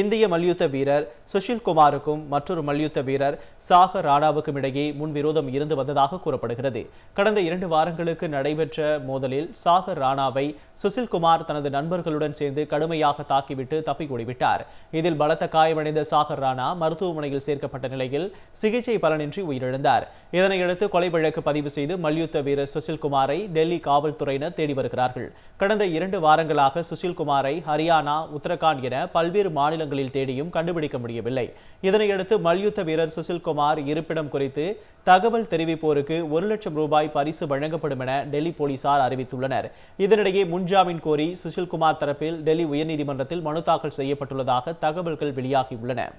இந்திய மல்யுத்த வீரர் சுஷில் குமாருக்கும் மற்றொரு மல்யுத்த வீரர் சாக ராணாவுக்கும் இடையே முன்விரோதம் இருந்து வந்ததாக கூறப்படுகிறது கடந்த இரண்டு வாரங்களுக்கு நடைபெற்ற மோதலில் சாகர் ராணாவை சுஷில் குமார் தனது நண்பர்களுடன் சேர்ந்து கடுமையாக தாக்கிவிட்டு தப்பிக்கூடிவிட்டார் இதில் பலத்த காயமடைந்த சாகர் ராணா மருத்துவமனையில் சேர்க்கப்பட்ட நிலையில் சிகிச்சை பலனின்றி உயிரிழந்தார் இதனையடுத்து கொலை வழக்கு பதிவு செய்து மல்யுத்த வீரர் சுஷில் குமாரை டெல்லி காவல்துறையினர் தேடி வருகிறார்கள் கடந்த இரண்டு வாரங்களாக சுஷில் குமாரை ஹரியானா உத்தரகாண்ட் என பல்வேறு மாநில மாநிலங்களில் தேடியும் கண்டுபிடிக்க முடியவில்லை இதனையடுத்து மல்யுத்த வீரர் சுசில்குமார் இருப்பிடம் குறித்து தகவல் தெரிவிப்போருக்கு ஒரு லட்சம் ரூபாய் பரிசு வழங்கப்படும் என டெல்லி போலீசார் அறிவித்துள்ளனர் இதனிடையே முன்ஜாமீன் கோரி சுசில்குமார் தரப்பில் டெல்லி உயர்நீதிமன்றத்தில் மனு தாக்கல் செய்யப்பட்டுள்ளதாக தகவல்கள் வெளியாகியுள்ளன